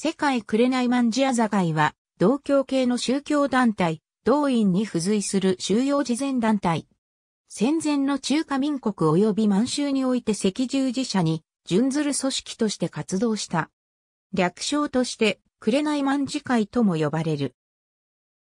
世界紅まんアあざ会は、同教系の宗教団体、同院に付随する収容事前団体。戦前の中華民国及び満州において赤十字社に、準ずる組織として活動した。略称として、紅まんじ会とも呼ばれる。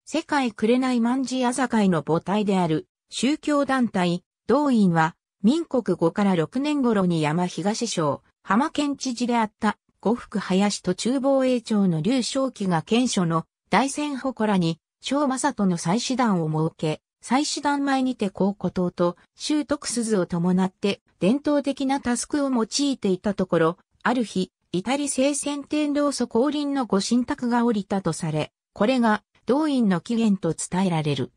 世界紅まんアあざ会の母体である、宗教団体、同院は、民国5から6年頃に山東省、浜県知事であった呉服林途中防衛庁の劉少奇が県所の大山祠に、小正人の祭祀団を設け、祭祀団前にて高古島と習得鈴を伴って伝統的なタスクを用いていたところ、ある日、イタリ聖戦天堂祖降臨のご神託が降りたとされ、これが動員の起源と伝えられる。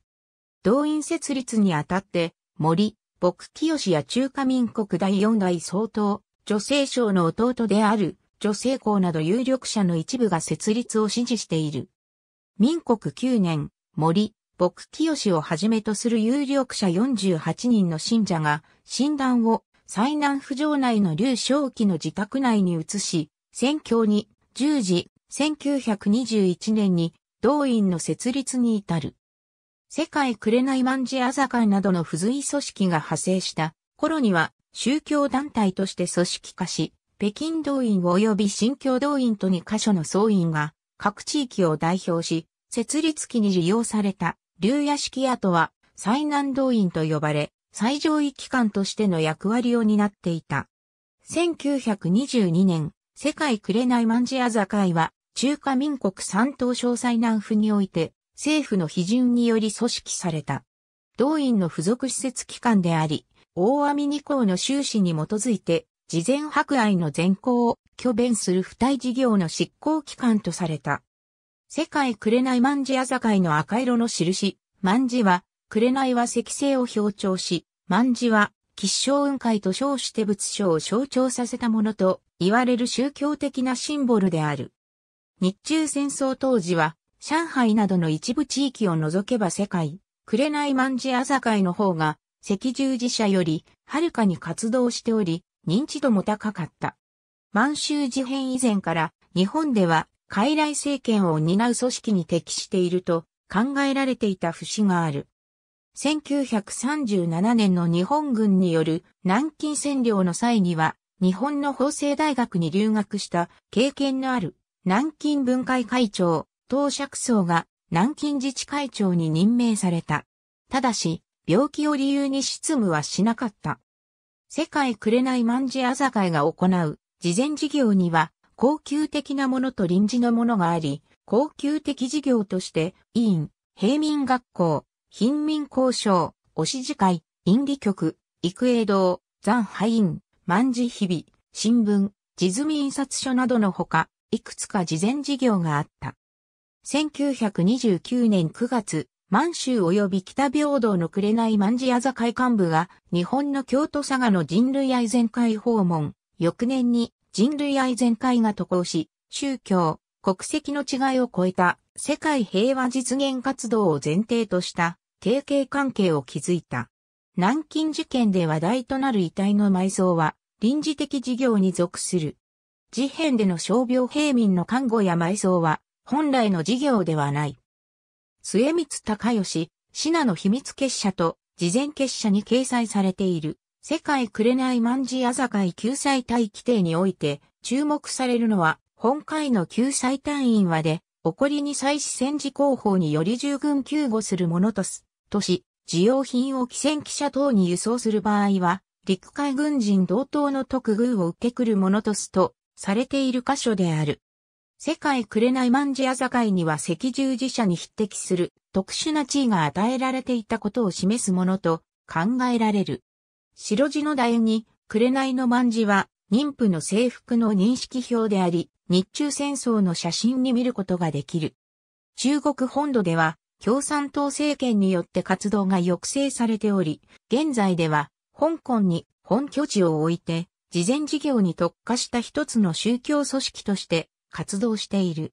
動員設立にあたって、森、牧清や中華民国第四代総統、女性省の弟である女性校など有力者の一部が設立を支持している。民国9年、森、牧清をはじめとする有力者48人の信者が、診断を災南府城内の劉正期の自宅内に移し、宣教に10時1921年に動員の設立に至る。世界紅万事あざかなどの付随組織が派生した頃には宗教団体として組織化し、北京動員及び新京動員と2カ所の総員が各地域を代表し、設立期に受用された竜屋式跡は最南動員と呼ばれ、最上位機関としての役割を担っていた。1922年、世界紅まんじあ座会は、中華民国三島省災南府において、政府の批准により組織された。動員の付属施設機関であり、大網二項の収支に基づいて、事前博愛の善行を挙弁する付帯事業の執行機関とされた。世界紅万事あざかいの赤色の印、万事は、紅は石星を象徴し、万事は、吉祥雲海と称して仏性を象徴させたものと言われる宗教的なシンボルである。日中戦争当時は、上海などの一部地域を除けば世界、紅万事あざかいの方が、赤十字社より、はるかに活動しており、認知度も高かった。満州事変以前から日本では傀儡政権を担う組織に適していると考えられていた節がある。1937年の日本軍による南京占領の際には日本の法政大学に留学した経験のある南京分会会長、当釈層が南京自治会長に任命された。ただし、病気を理由に執務はしなかった。世界くれない万事あざかいが行う、事前事業には、高級的なものと臨時のものがあり、高級的事業として、委員、平民学校、貧民交渉、お支持会、院理局、育英堂、残廃院、万事日々、新聞、地積み印刷所などのほか、いくつか事前事業があった。1929年9月、満州及び北平等の紅万事屋座会幹部が日本の京都佐賀の人類愛全会訪問、翌年に人類愛全会が渡航し、宗教、国籍の違いを超えた世界平和実現活動を前提とした提携関係を築いた。南京事件で話題となる遺体の埋葬は臨時的事業に属する。事変での傷病平民の看護や埋葬は本来の事業ではない。末光隆義、品ナの秘密結社と、事前結社に掲載されている、世界紅れない万事あざかい救済隊規定において、注目されるのは、本会の救済隊員はで、起こりに際し戦時広報により従軍救護するものとす、とし、需要品を汽戦記者等に輸送する場合は、陸海軍人同等の特遇を受けくるものとすと、されている箇所である。世界紅まんじや境には赤十字社に匹敵する特殊な地位が与えられていたことを示すものと考えられる。白地の楕れに紅のまんじは妊婦の制服の認識表であり、日中戦争の写真に見ることができる。中国本土では共産党政権によって活動が抑制されており、現在では香港に本拠地を置いて、慈善事業に特化した一つの宗教組織として活動している。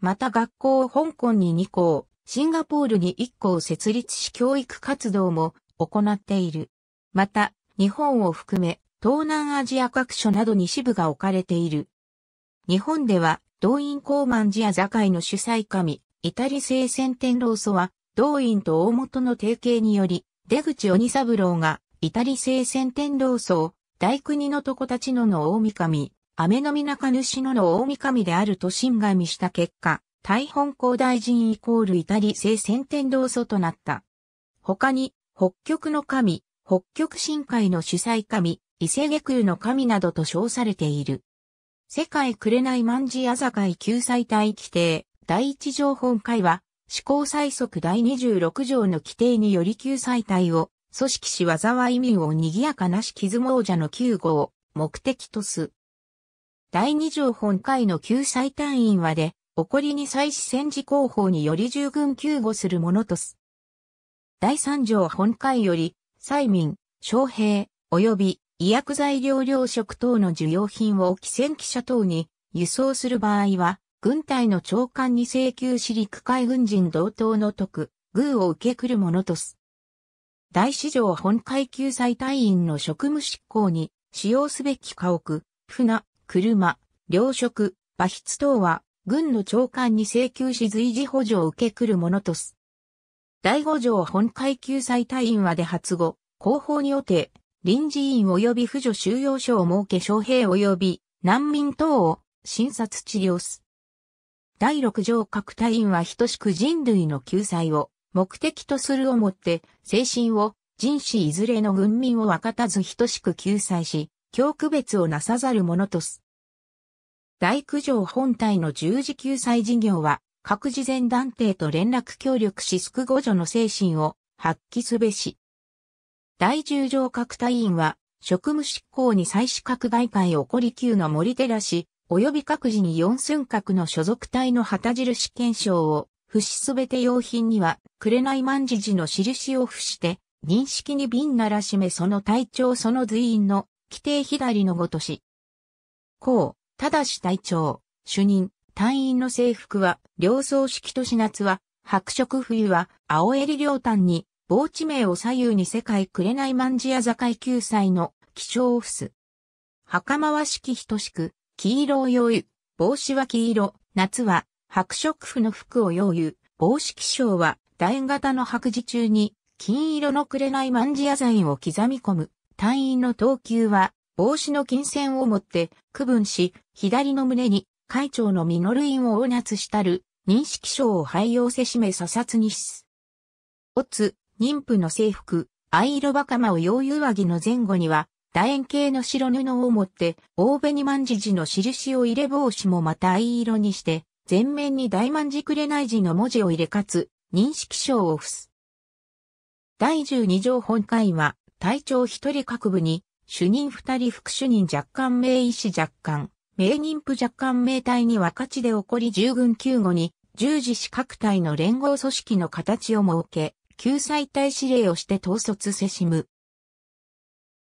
また学校を香港に2校、シンガポールに1校設立し教育活動も行っている。また、日本を含め東南アジア各所などに支部が置かれている。日本では、動員高ジ寺座会の主催神、イタリ聖戦天老祖は、動員と大元の提携により、出口鬼三郎が、イタリ聖戦天老祖を、大国の床たちのの大神、ミナカヌ主ノの大神であると神神した結果、大本校大臣イコールイタリ聖先天道祖となった。他に、北極の神、北極深海の主催神、伊勢下空の神などと称されている。世界紅万事あざかい救済隊規定、第一条本会は、施行最速第26条の規定により救済隊を、組織し災い民を賑やかなし傷亡者の救護を目的とす。第二条本会の救済単位はで、起こりに際し戦時広報により従軍救護するものとす。第三条本会より、催眠、徴兵、及び医薬材療糧食等の需要品を寄戦記者等に輸送する場合は、軍隊の長官に請求し陸海軍人同等の徳、偶を受けくるものとす。大市場本会救済隊員の職務執行に使用すべき家屋、船、車、糧食、馬筆等は、軍の長官に請求し随時補助を受けくるものとす。第五条本階級済隊員はで発後、後方におて、臨時委員及び扶助収容所を設け将兵及び難民等を診察治療す。第六条各隊員は等しく人類の救済を目的とするをもって、精神を人士いずれの軍民を分かたず等しく救済し、教区別をなさざる者とす。大苦情本体の十字救済事業は、各事前団体と連絡協力し救護助の精神を発揮すべし。第十条各隊員は、職務執行に再資格外会起こり級の森寺氏、及び各自に四寸角の所属隊の旗印検証を、不死すべて用品には、紅万事時の印を付して、認識に瓶ならしめその隊長その随員の規定左のごとし。こう、ただし隊長、主任、隊員の制服は、両装式とし夏は、白色冬は、青襟両端に、防地名を左右に世界れない万事屋座界救済の、気象オフス。袴は式等しく、黄色を用意、帽子は黄色、夏は、白色布の服を用意、帽子気象は、楕円型の白磁中に、金色のれない万事屋座を刻み込む。隊員の投球は、帽子の金銭を持って、区分し、左の胸に、会長のミノルインをなつしたる、認識賞を廃用せしめ査察にし。おつ、妊婦の制服、藍色バカマを洋遊上着の前後には、楕円形の白布を持って、大紅万字字の印を入れ帽子もまた藍色にして、全面に大万字紅字の文字を入れかつ、認識賞を付す。第十二条本会は、隊長一人各部に、主任二人副主任若干名医師若干、名妊婦若干名隊に分かちで起こり従軍救護に、従事し各隊の連合組織の形を設け、救済隊指令をして統率せしむ。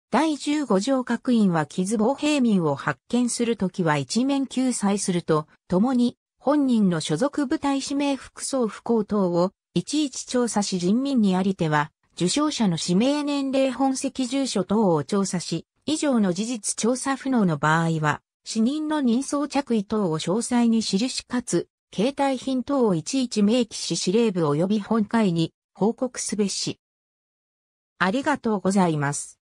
第十五条各員は傷防兵民を発見するときは一面救済すると、共に本人の所属部隊指名副総副校等をいちいち調査し人民にありては、受賞者の指名年齢本籍住所等を調査し、以上の事実調査不能の場合は、死人の人相着衣等を詳細に記しかつ、携帯品等をいちいち明記し司令部及び本会に報告すべし。ありがとうございます。